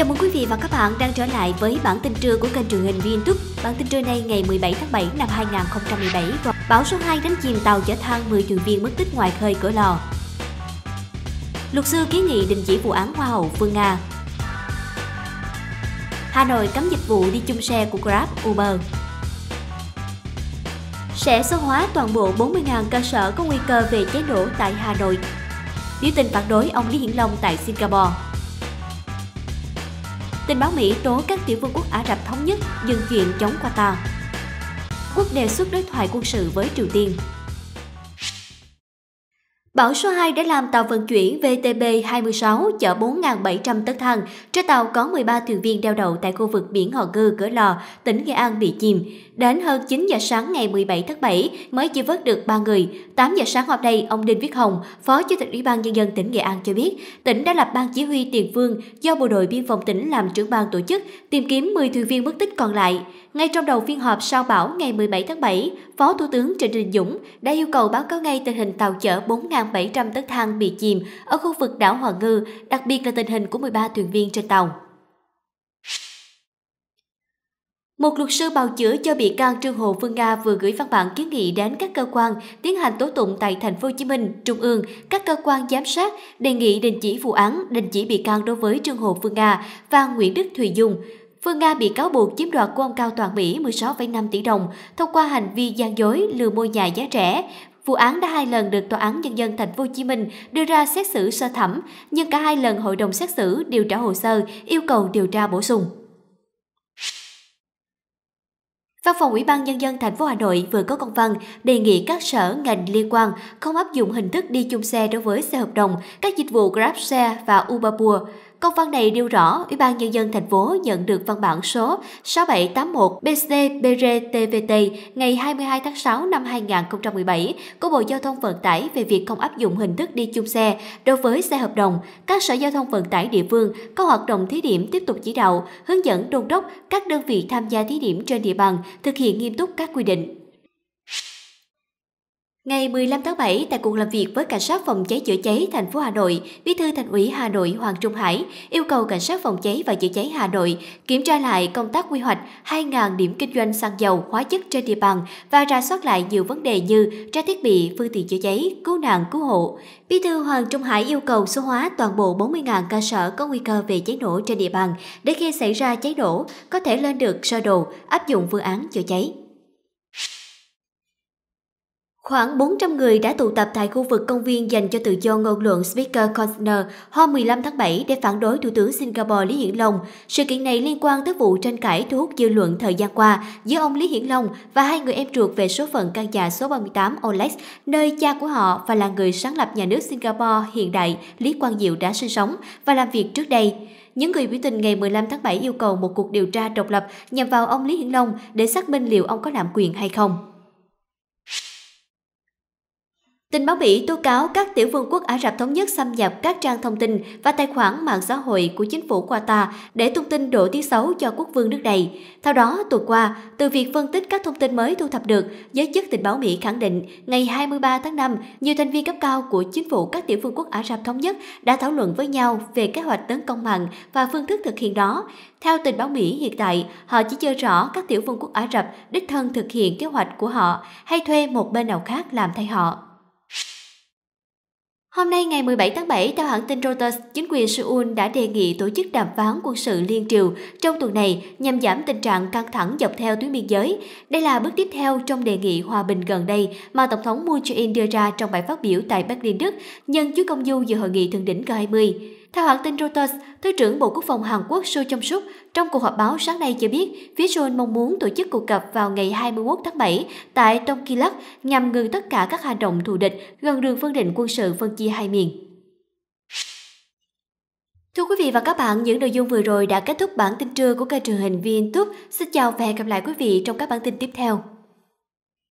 Chào mừng quý vị và các bạn đang trở lại với bản tin trưa của kênh truyền hình VinTub. Bản tin trưa nay ngày 17 tháng 7 năm 2017 và bão số 2 đánh chìm tàu chở than 10 thuyền viên mất tích ngoài khơi cửa lò. Luật sư kiến nghị đình chỉ vụ án Hoa hậu Phương Nga. Hà Nội cấm dịch vụ đi chung xe của Grab, Uber. Sẽ số hóa toàn bộ 40.000 cơ sở có nguy cơ về cháy nổ tại Hà Nội. Biểu tình phản đối ông Lý Hiển Long tại Singapore. Tình báo Mỹ tố các tiểu vương quốc Ả Rập Thống Nhất dừng chuyện chống Qatar. Quốc đề xuất đối thoại quân sự với Triều Tiên Bão số 2 đã làm tàu vận chuyển VTB-26 chở 4.700 tấn than. Trên tàu có 13 thuyền viên đeo đậu tại khu vực biển Hòn Ngư, Cửa Lò, tỉnh Nghệ An bị chìm. Đến hơn 9 giờ sáng ngày 17 tháng 7 mới chỉ vớt được 3 người. 8 giờ sáng hôm nay, ông Đinh Viết Hồng, Phó Chủ tịch Ủy ban Nhân dân tỉnh Nghệ An cho biết, tỉnh đã lập ban chỉ huy tiền phương do Bộ đội Biên phòng tỉnh làm trưởng ban tổ chức tìm kiếm 10 thuyền viên mất tích còn lại. Ngay trong đầu phiên họp sau bão ngày 17 tháng 7, Phó Thủ tướng Trịnh Đình Dũng đã yêu cầu báo cáo ngay tình hình tàu chở 4 700 tấn than bị chìm ở khu vực đảo Hoàng Ngư, đặc biệt là tình hình của 13 thuyền viên trên tàu. Một luật sư bào chữa cho bị can Trương Hồ Phương Nga vừa gửi văn bản kiến nghị đến các cơ quan tiến hành tố tụng tại thành phố Hồ Chí Minh, Trung ương, các cơ quan giám sát đề nghị đình chỉ vụ án, đình chỉ bị can đối với Trương Hồ Phương Nga và Nguyễn Đức Thùy Dung. Phương Nga bị cáo buộc chiếm đoạt của ông Cao Toàn Mỹ 16,5 tỷ đồng thông qua hành vi gian dối lừa mua nhà giá rẻ Vụ án đã hai lần được Tòa án Nhân dân Thành phố Hồ Chí Minh đưa ra xét xử sơ thẩm, nhưng cả hai lần hội đồng xét xử đều trả hồ sơ yêu cầu điều tra bổ sung. Văn phòng Ủy ban Nhân dân thành phố Hà Nội vừa có công văn đề nghị các sở ngành liên quan không áp dụng hình thức đi chung xe đối với xe hợp đồng, các dịch vụ grab xe và Uberpool. Công văn này nêu rõ, Ủy ban Nhân dân thành phố nhận được văn bản số 6781 BCBRTVT ngày 22 tháng 6 năm 2017 của Bộ Giao thông Vận tải về việc không áp dụng hình thức đi chung xe đối với xe hợp đồng. Các sở giao thông vận tải địa phương có hoạt động thí điểm tiếp tục chỉ đạo, hướng dẫn đôn đốc các đơn vị tham gia thí điểm trên địa bàn thực hiện nghiêm túc các quy định. Ngày 15 tháng 7, tại cuộc làm việc với cảnh sát phòng cháy chữa cháy thành phố Hà Nội, Bí thư Thành ủy Hà Nội Hoàng Trung Hải yêu cầu cảnh sát phòng cháy và chữa cháy Hà Nội kiểm tra lại công tác quy hoạch 2.000 điểm kinh doanh xăng dầu, hóa chất trên địa bàn và ra soát lại nhiều vấn đề như trang thiết bị, phương tiện chữa cháy, cứu nạn cứu hộ. Bí thư Hoàng Trung Hải yêu cầu số hóa toàn bộ 40.000 cơ sở có nguy cơ về cháy nổ trên địa bàn để khi xảy ra cháy nổ có thể lên được sơ đồ áp dụng phương án chữa cháy. Khoảng 400 người đã tụ tập tại khu vực công viên dành cho tự do ngôn luận Speaker Corner hôm 15 tháng 7 để phản đối Thủ tướng Singapore Lý Hiển Long. Sự kiện này liên quan tới vụ tranh cãi thu hút dư luận thời gian qua giữa ông Lý Hiển Long và hai người em ruột về số phận căn nhà số 38 Olex, nơi cha của họ và là người sáng lập nhà nước Singapore hiện đại Lý Quang Diệu đã sinh sống và làm việc trước đây. Những người biểu tình ngày 15 tháng 7 yêu cầu một cuộc điều tra độc lập nhằm vào ông Lý Hiển Long để xác minh liệu ông có lạm quyền hay không. Tình báo Mỹ tố cáo các tiểu vương quốc Ả Rập Thống Nhất xâm nhập các trang thông tin và tài khoản mạng xã hội của chính phủ Qatar để tung tin đổ tiếng xấu cho quốc vương nước này. Theo đó, tuần qua, từ việc phân tích các thông tin mới thu thập được, giới chức tình báo Mỹ khẳng định ngày 23 tháng 5, nhiều thành viên cấp cao của chính phủ các tiểu vương quốc Ả Rập Thống Nhất đã thảo luận với nhau về kế hoạch tấn công mạng và phương thức thực hiện đó. Theo tình báo Mỹ hiện tại, họ chỉ chưa rõ các tiểu vương quốc Ả Rập đích thân thực hiện kế hoạch của họ hay thuê một bên nào khác làm thay họ. Hôm nay ngày 17 tháng 7, theo hãng tin Reuters, chính quyền Seoul đã đề nghị tổ chức đàm phán quân sự liên triều trong tuần này nhằm giảm tình trạng căng thẳng dọc theo tuyến biên giới. Đây là bước tiếp theo trong đề nghị hòa bình gần đây mà Tổng thống Moon Jae-in đưa ra trong bài phát biểu tại Berlin, Đức nhân chuyến công du dự hội nghị thượng đỉnh G20. Theo hãng tin Reuters, Thứ trưởng Bộ Quốc phòng Hàn Quốc Soo Chung Suk trong cuộc họp báo sáng nay cho biết phía Seoul mong muốn tổ chức cuộc gặp vào ngày 21 tháng 7 tại Tongkilak nhằm ngừng tất cả các hành động thù địch gần đường phân định quân sự phân chia hai miền. Thưa quý vị và các bạn, những nội dung vừa rồi đã kết thúc bản tin trưa của kênh truyền hình VN Xin chào và hẹn gặp lại quý vị trong các bản tin tiếp theo.